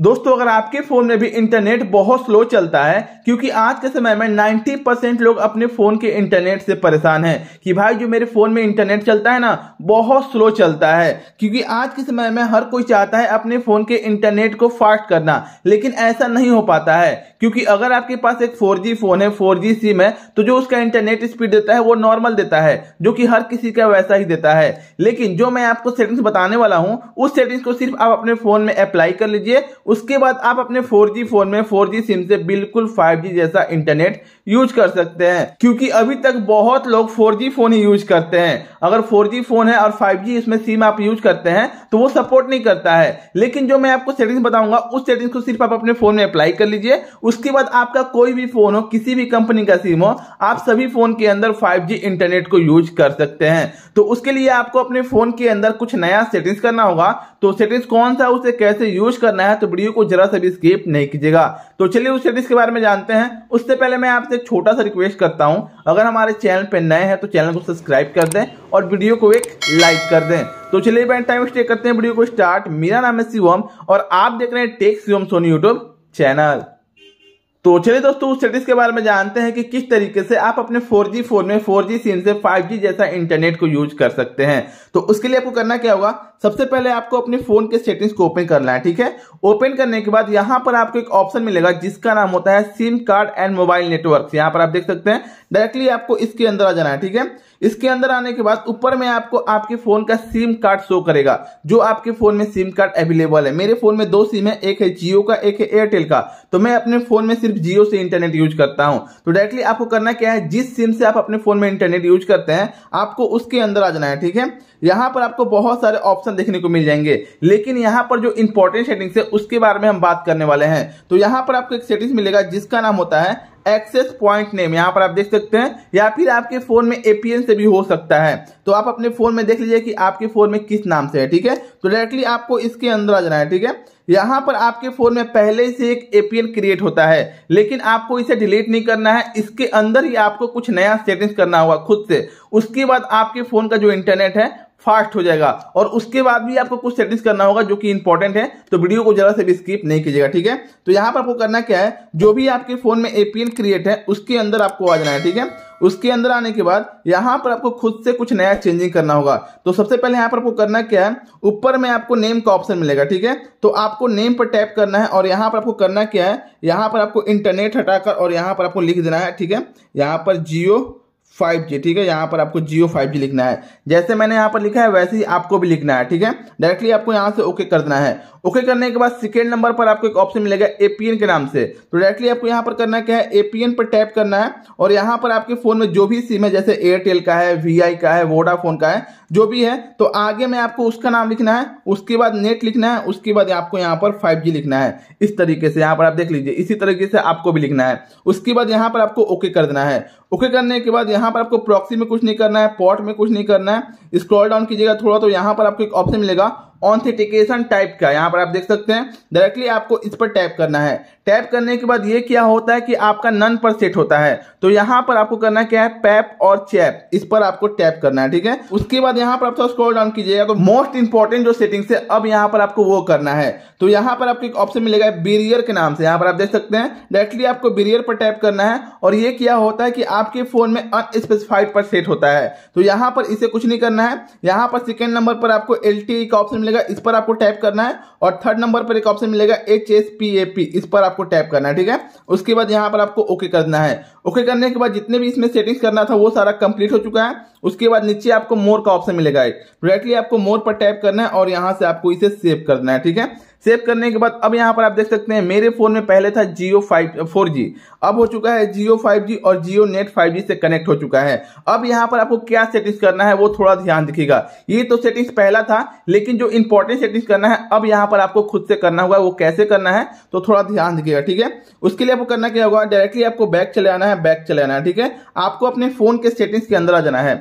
दोस्तों अगर आपके फोन में भी इंटरनेट बहुत स्लो चलता है क्योंकि आज के समय में 90 परसेंट लोग अपने फोन के इंटरनेट से परेशान हैं कि भाई जो मेरे फोन में इंटरनेट चलता है ना बहुत स्लो चलता है क्योंकि आज के समय में हर कोई चाहता है अपने फोन के इंटरनेट को फास्ट करना लेकिन ऐसा नहीं हो पाता है क्योंकि अगर आपके पास एक फोर फोन है फोर सिम है तो जो उसका इंटरनेट स्पीड देता है वो नॉर्मल देता है जो कि हर किसी का वैसा ही देता है लेकिन जो मैं आपको सेटिंग्स बताने वाला हूँ उस सेटिंग्स को सिर्फ आप अपने फोन में अप्लाई कर लीजिए उसके बाद आप अपने 4G फोन में 4G सिम से बिल्कुल 5G जैसा इंटरनेट यूज कर सकते हैं क्योंकि अभी तक बहुत लोग 4G फोन ही यूज करते हैं अगर 4G फोन है और 5G इसमें सिम आप यूज करते हैं तो वो सपोर्ट नहीं करता है लेकिन जो मैं आपको सेटिंग्स बताऊंगा उस सेटिंग्स को सिर्फ आप अपने फोन में अप्लाई कर लीजिए उसके बाद आपका कोई भी फोन हो किसी भी कंपनी का सिम हो आप सभी फोन के अंदर फाइव इंटरनेट को यूज कर सकते हैं तो उसके लिए आपको अपने फोन के अंदर कुछ नया सेटिंग्स करना होगा तो सेटिंग्स कौन सा उसे कैसे यूज करना है तो वीडियो को जरा सा भी स्केप नहीं कीजिएगा तो चलिए उस सर्विस के बारे में जानते हैं उससे पहले मैं आपसे एक छोटा सा रिक्वेस्ट करता हूँ अगर हमारे चैनल पर नए हैं तो चैनल को सब्सक्राइब कर दें और वीडियो को एक लाइक कर दें तो चलिए बैंक टाइम स्टे करते हैं वीडियो को स्टार्ट मेरा नाम है शिवम और आप देख रहे हैं tech Shivam Soni YouTube channel तो चलिए दोस्तों उस स्टेटस के बारे में जानते हैं कि किस तरीके से आप अपने 4G फोन में 4G सिम से 5G जैसा इंटरनेट को यूज कर सकते हैं तो उसके लिए आपको करना क्या होगा सबसे पहले आपको अपने फोन के सेटिंग्स को ओपन करना है ठीक है ओपन करने के बाद यहां पर आपको एक ऑप्शन मिलेगा जिसका नाम होता है sim card and mobile network यहां पर आप देख सकते हैं डायरेक्टली आपको इसके अंदर आ जाना है ठीक है इसके अंदर आने के बाद ऊपर में आपको आपके फोन का सिम कार्ड शो करेगा जो आपके फोन में सिम कार्ड अवेलेबल है मेरे फोन में दो सिम है एक है जियो का एक है एयरटेल का तो मैं अपने फोन में सिर्फ जियो से इंटरनेट यूज करता हूँ तो डायरेक्टली आपको करना क्या है जिस सिम से आप अपने फोन में इंटरनेट यूज करते हैं आपको उसके अंदर आ जाना है ठीक है यहाँ पर आपको बहुत सारे ऑप्शन देखने को मिल जाएंगे लेकिन यहाँ पर जो इंपॉर्टेंट सेटिंग्स है उसके बारे में हम बात करने वाले हैं तो यहाँ पर आपको एक सेटिंग्स मिलेगा जिसका नाम होता है एक्सेस पॉइंट नेम यहाँ पर आप देख सकते हैं या फिर आपके फोन में एपीएन से भी हो सकता है तो आप अपने फोन में देख लीजिए कि आपके फोन में किस नाम से है ठीक है तो डायरेक्टली आपको इसके अंदर आ जाना है ठीक है यहाँ पर आपके फोन में पहले से एक एपीएन क्रिएट होता है लेकिन आपको इसे डिलीट नहीं करना है इसके अंदर ही आपको कुछ नया सेटिंग्स करना होगा खुद से उसके बाद आपके फोन का जो इंटरनेट है फास्ट हो जाएगा और उसके बाद भी आपको कुछ सेटिंग्स करना होगा जो कि इंपॉर्टेंट है तो वीडियो को जरा से भी स्किप नहीं कीजिएगा ठीक है तो यहाँ पर आपको करना क्या है जो भी आपके फोन में एपीएन क्रिएट है उसके अंदर आपको आ जाना है ठीक है उसके अंदर आने के बाद यहाँ पर आपको खुद से कुछ नया चेंजिंग करना होगा तो सबसे पहले यहाँ पर आपको करना क्या है ऊपर में आपको नेम का ऑप्शन मिलेगा ठीक है तो आपको नेम पर टैप करना है और यहाँ पर आपको करना क्या है यहाँ पर आपको इंटरनेट हटाकर और यहाँ पर आपको लिख देना है ठीक है यहाँ पर जियो फाइव जी ठीक है यहाँ पर आपको जियो फाइव जी लिखना है जैसे मैंने यहाँ पर लिखा है वैसे ही आपको भी लिखना है ठीक है डायरेक्टली आपको यहाँ से ओके कर देना है ओके करने के बाद सेकेंड नंबर पर आपको एक ऑप्शन मिलेगा एपीएन के नाम से तो डायरेक्टली आपको यहाँ पर करना क्या है एपीएन पर टैप करना है और यहाँ पर आपके फोन में जो भी सिम है जैसे एयरटेल का है वी का है वोडाफोन का है जो भी है तो आगे में आपको उसका नाम लिखना है उसके बाद नेट लिखना है उसके बाद आपको यहाँ पर फाइव लिखना है इस तरीके से यहाँ पर आप देख लीजिए इसी तरीके से आपको भी लिखना है उसके बाद यहाँ पर आपको ओके कर देना है ओके करने के बाद यहाँ यहाँ पर आपको प्रॉक्सी में कुछ नहीं करना है पॉट में कुछ नहीं करना है स्क्रॉल डाउन कीजिएगा थोड़ा तो यहाँ पर आपको एक ऑप्शन मिलेगा ऑथेंटिकेशन टाइप का यहाँ पर आप देख सकते हैं डायरेक्टली आपको इस पर टैप करना है टैप करने के बाद ये क्या होता है कि आपका नन पर सेट होता है तो यहाँ पर आपको करना क्या है पैप और चैप इस पर आपको टैप करना है ठीक है उसके बाद यहाँ पर आप स्क्रॉल डाउन कीजिएगा तो मोस्ट इंपॉर्टेंट जो सेटिंग है अब यहाँ पर आपको वो करना है तो यहाँ पर आपको एक ऑप्शन मिलेगा बीरियर के नाम से यहाँ पर आप देख सकते हैं डायरेक्टली आपको बीरियर पर टैप करना है और ये क्या होता है कि आपके फोन में अनस्पेसिफाइड पर सेट होता है तो यहाँ पर इसे कुछ नहीं करना है यहाँ पर सेकेंड नंबर पर आपको एल e का ऑप्शन मिलेगा इस पर आपको टाइप करना है और थर्ड नंबर पर एक ऑप्शन मिलेगा H S P A P इस पर आपको टाइप करना है ठीक है उसके बाद यहाँ पर आपको ओके करना है ओके करने के बाद जितने भी इसमें सेटिंग्स करना था वो सारा कंप्लीट हो चुका है उसके बाद नीचे आपको मोर का ऑप्शन मिलेगा एक डायरेक्टली आपको मोर पर टैप करना है और यहाँ से आपको इसे सेव करना है ठीक है सेव करने के बाद अब यहाँ पर आप देख सकते हैं मेरे फोन में पहले था जियो फाइव फोर जी अब हो चुका है जियो फाइव जी और जियो नेट फाइव जी से कनेक्ट हो चुका है अब यहाँ पर आपको क्या सेटिंग्स करना है वो थोड़ा ध्यान दिखेगा ये तो सेटिंग्स पहला था लेकिन जो इंपॉर्टेंट सेटिंग्स करना है अब यहाँ पर आपको खुद से करना होगा वो कैसे करना है तो थोड़ा ध्यान दिखेगा ठीक है उसके लिए आपको करना क्या होगा डायरेक्टली आपको बैक चले आना है बैक चले आना है ठीक है आपको अपने फोन के सेटिंग्स के अंदर आ जाना है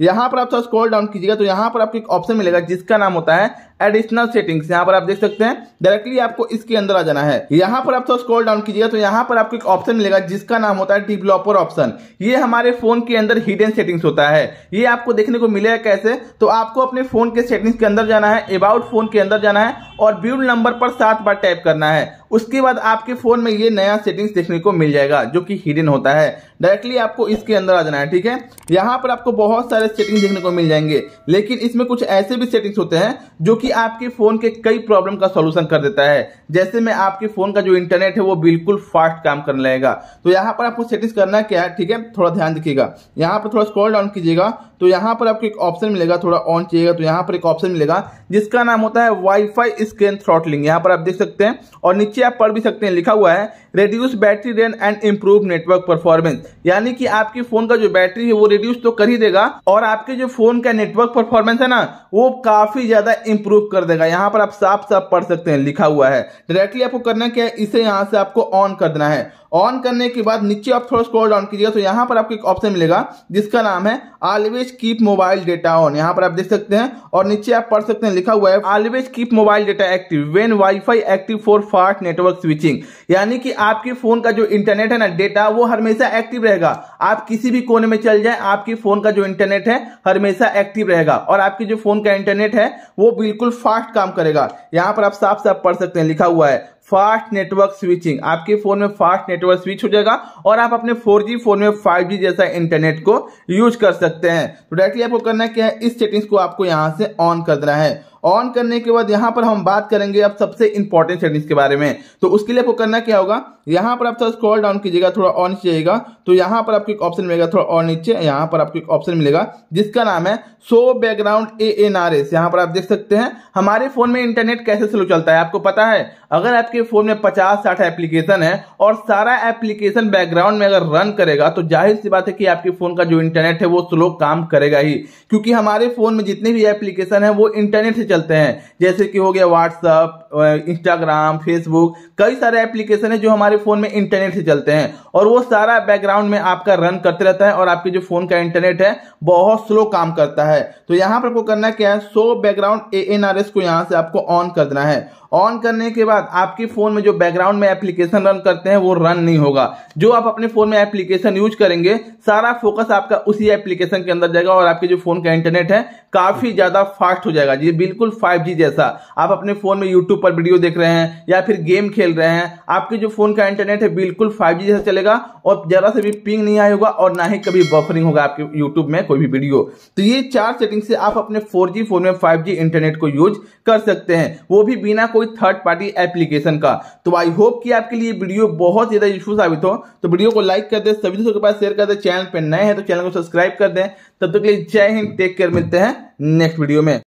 यहाँ पर आप थोड़ा स्क्रॉल डाउन कीजिएगा तो यहाँ पर आपको एक ऑप्शन मिलेगा जिसका नाम होता है एडिशनल सेटिंग्स यहाँ पर आप देख सकते हैं डायरेक्टली आपको इसके अंदर आ जाना है यहां पर आप थोड़ा स्क्रॉल डाउन कीजिएगा तो यहाँ पर आपको एक ऑप्शन मिलेगा जिसका नाम होता है डिवलॉपर ऑप्शन ये हमारे फोन के अंदर हिडन सेटिंग्स होता है ये आपको देखने को मिलेगा कैसे तो आपको अपने फोन के सेटिंग्स के अंदर जाना है अबाउट फोन के अंदर जाना है और बिल्ड नंबर पर सात बार टाइप करना है उसके बाद आपके फोन में ये नया सेटिंग्स देखने को मिल जाएगा जो कि हिडन होता है डायरेक्टली आपको इसके अंदर आ जाना है ठीक है यहाँ पर आपको बहुत सारे सारे सेटिंग देखने को मिल जाएंगे लेकिन इसमें कुछ ऐसे भी सेटिंग्स होते हैं जो कि आपके फ़ोन के कई प्रॉब्लम का सोल्यूशन कर देता है जैसे में आपके फ़ोन का जो इंटरनेट है वो बिल्कुल फास्ट काम करने लगेगा तो यहाँ पर आपको सेटिंग्स करना क्या है ठीक है थोड़ा ध्यान दिखेगा यहाँ पर थोड़ा स्क्रॉल डाउन कीजिएगा तो यहाँ पर आपको एक ऑप्शन मिलेगा थोड़ा ऑन चाहिएगा तो यहाँ पर एक ऑप्शन मिलेगा जिसका नाम होता है वाईफाई स्क्रीन थ्रॉटलिंग यहाँ पर आप देख सकते हैं और नीचे आप पढ़ भी सकते हैं लिखा हुआ है reduce battery drain and improve network performance यानी कि आपके फोन का जो बैटरी है वो रिड्यूस तो कर ही देगा और और आपके जो फोन का नेटवर्क परफॉर्मेंस है ना वो काफी ज्यादा इंप्रूव कर देगा यहाँ पर आप साफ साफ पढ़ सकते हैं लिखा हुआ है डायरेक्टली आपको करना क्या है इसे यहाँ से आपको ऑन कर देना है ऑन करने के बाद नीचे आप थोड़ा स्क्रॉल डाउन कीजिएगा तो यहाँ पर आपको एक ऑप्शन मिलेगा जिसका नाम है always keep mobile data on यहाँ पर आप देख सकते हैं और नीचे आप पढ़ सकते हैं लिखा हुआ है always keep mobile data active when wifi active for fast network switching यानी कि आपके फोन का जो इंटरनेट है ना डेटा वो हमेशा एक्टिव रहेगा आप किसी भी कोने में चल जाए आपके फोन का जो इंटरनेट है हमेशा एक्टिव रहेगा और आपके जो फोन का इंटरनेट है वो बिल्कुल फास्ट काम करेगा यहाँ पर आप साफ साफ पढ़ सकते हैं लिखा हुआ है फास्ट नेटवर्क स्विचिंग आपके फोन में फास्ट नेटवर्क स्विच हो जाएगा और आप अपने 4G फोन में 5G जैसा इंटरनेट को यूज कर सकते हैं तो डायरेक्टली आपको करना क्या है इस सेटिंग्स को आपको यहां से ऑन कर देना है ऑन करने के बाद यहाँ पर हम बात करेंगे अब सबसे इंपॉर्टेंट सेटिंग्स के बारे में तो उसके लिए आपको करना क्या होगा यहाँ पर आप थोड़ा स्क्रॉल डाउन कीजिएगा थोड़ा ऑन चाहिएगा तो यहाँ पर आपको एक ऑप्शन मिलेगा थोड़ा और नीचे यहां पर आपको एक ऑप्शन मिलेगा जिसका नाम है show background A N R S यहां पर आप देख सकते हैं हमारे फोन में इंटरनेट कैसे स्लो चलता है आपको पता है अगर आपके फोन में पचास साठ एप्लीकेशन है और सारा एप्लीकेशन बैकग्राउंड में अगर रन करेगा तो जाहिर सी बात है कि आपके फोन का जो इंटरनेट है वो स्लो काम करेगा ही क्योंकि हमारे फोन में जितने भी एप्लीकेशन है वो इंटरनेट से चलते हैं जैसे कि हो गया व्हाट्सअप इंस्टाग्राम फेसबुक कई सारे एप्लीकेशन है जो हमारे फोन में इंटरनेट से चलते हैं और वो सारा बैकग्राउंड में आपका रन करते रहता है और आपके जो फोन का इंटरनेट है बहुत स्लो काम करता है तो यहाँ पर आपको करना क्या है show background A N R S को यहाँ से आपको ऑन कर देना है ऑन करने के बाद आपके फोन में जो बैकग्राउंड में एप्लीकेशन रन करते हैं वो रन नहीं होगा जो आप अपने फोन में एप्लीकेशन यूज करेंगे सारा फोकस आपका उसी एप्लीकेशन के अंदर जाएगा और आपके जो फोन का इंटरनेट है काफी ज्यादा फास्ट हो जाएगा ये बिल्कुल बिल्कुल 5G जैसा आप अपने फ़ोन में यूट्यूब पर वीडियो देख रहे हैं या फिर गेम खेल रहे हैं आपके जो फ़ोन का इंटरनेट है बिल्कुल 5G जैसा चलेगा और ज़रा से भी पिंग नहीं आएगा और ना ही कभी बफरिंग होगा आपके यूट्यूब में कोई भी वीडियो तो ये चार सेटिंग से आप अपने फोर फ़ोन में फाइव इंटरनेट को यूज कर सकते हैं वो भी बिना कोई थर्ड पार्टी एप्लीकेशन का तो आई होप कि आपके लिए वीडियो बहुत ज़्यादा यूजफुल साबित हो तो वीडियो को लाइक कर दे सभी दोस्तों के पास शेयर कर दे चैनल पर नए हैं तो चैनल को सब्सक्राइब कर दें तब तक के लिए जय हिंद टेक केयर मिलते हैं नेक्स्ट वीडियो में